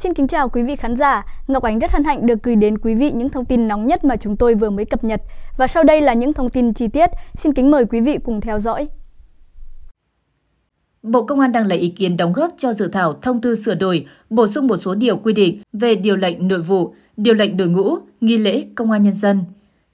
Xin kính chào quý vị khán giả. Ngọc Ánh rất hân hạnh được gửi đến quý vị những thông tin nóng nhất mà chúng tôi vừa mới cập nhật. Và sau đây là những thông tin chi tiết. Xin kính mời quý vị cùng theo dõi. Bộ Công an đang lấy ý kiến đóng góp cho dự thảo thông tư sửa đổi, bổ sung một số điều quy định về điều lệnh nội vụ, điều lệnh đội ngũ, nghi lễ công an nhân dân.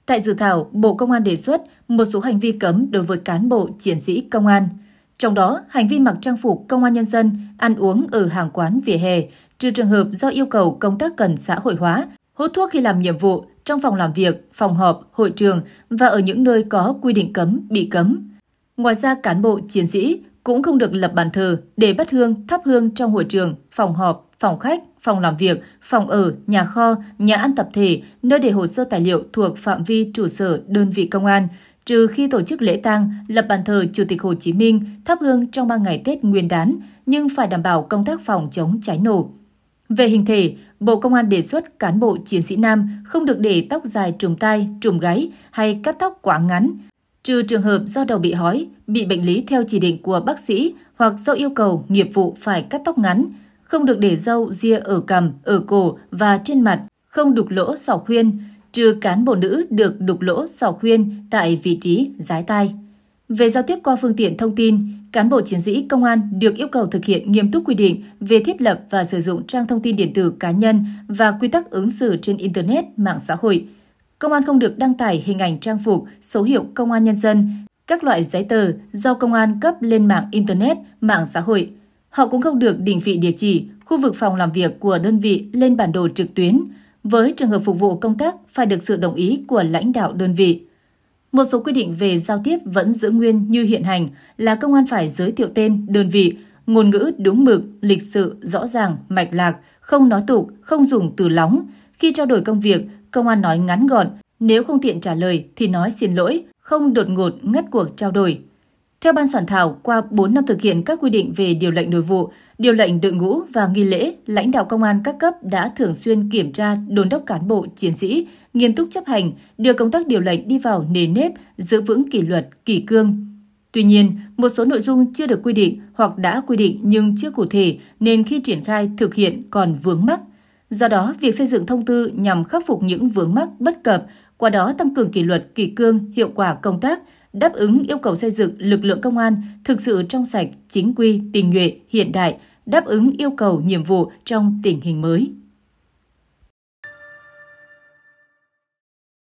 Tại dự thảo, Bộ Công an đề xuất một số hành vi cấm đối với cán bộ, chiến sĩ công an. Trong đó, hành vi mặc trang phục công an nhân dân, ăn uống ở hàng quán vỉa hè, trừ trường hợp do yêu cầu công tác cần xã hội hóa, hút thuốc khi làm nhiệm vụ, trong phòng làm việc, phòng họp, hội trường và ở những nơi có quy định cấm, bị cấm. Ngoài ra, cán bộ, chiến sĩ cũng không được lập bàn thờ để bắt hương, thắp hương trong hội trường, phòng họp, phòng khách, phòng làm việc, phòng ở, nhà kho, nhà ăn tập thể, nơi để hồ sơ tài liệu thuộc phạm vi trụ sở đơn vị công an, trừ khi tổ chức lễ tang, lập bàn thờ Chủ tịch Hồ Chí Minh, thắp hương trong 3 ngày Tết Nguyên đán, nhưng phải đảm bảo công tác phòng chống cháy nổ. Về hình thể, Bộ Công an đề xuất cán bộ chiến sĩ nam không được để tóc dài trùm tai, trùm gáy hay cắt tóc quá ngắn, trừ trường hợp do đầu bị hói, bị bệnh lý theo chỉ định của bác sĩ hoặc do yêu cầu nghiệp vụ phải cắt tóc ngắn, không được để râu ria ở cằm, ở cổ và trên mặt, không đục lỗ sỏ khuyên, trừ cán bộ nữ được đục lỗ sỏ khuyên tại vị trí giái tai. Về giao tiếp qua phương tiện thông tin, cán bộ chiến sĩ công an được yêu cầu thực hiện nghiêm túc quy định về thiết lập và sử dụng trang thông tin điện tử cá nhân và quy tắc ứng xử trên Internet, mạng xã hội. Công an không được đăng tải hình ảnh trang phục, số hiệu công an nhân dân, các loại giấy tờ do công an cấp lên mạng Internet, mạng xã hội. Họ cũng không được định vị địa chỉ, khu vực phòng làm việc của đơn vị lên bản đồ trực tuyến, với trường hợp phục vụ công tác phải được sự đồng ý của lãnh đạo đơn vị. Một số quy định về giao tiếp vẫn giữ nguyên như hiện hành là công an phải giới thiệu tên, đơn vị, ngôn ngữ đúng mực, lịch sự, rõ ràng, mạch lạc, không nói tục, không dùng từ lóng. Khi trao đổi công việc, công an nói ngắn gọn, nếu không tiện trả lời thì nói xin lỗi, không đột ngột ngắt cuộc trao đổi. Theo ban soạn thảo, qua 4 năm thực hiện các quy định về điều lệnh nội vụ, điều lệnh đội ngũ và nghi lễ, lãnh đạo công an các cấp đã thường xuyên kiểm tra, đôn đốc cán bộ, chiến sĩ, nghiêm túc chấp hành, đưa công tác điều lệnh đi vào nề nếp, giữ vững kỷ luật, kỷ cương. Tuy nhiên, một số nội dung chưa được quy định hoặc đã quy định nhưng chưa cụ thể nên khi triển khai thực hiện còn vướng mắc. Do đó, việc xây dựng thông tư nhằm khắc phục những vướng mắc bất cập, qua đó tăng cường kỷ luật, kỷ cương, hiệu quả công tác, đáp ứng yêu cầu xây dựng lực lượng công an thực sự trong sạch, chính quy, tình nhuệ, hiện đại, đáp ứng yêu cầu nhiệm vụ trong tình hình mới.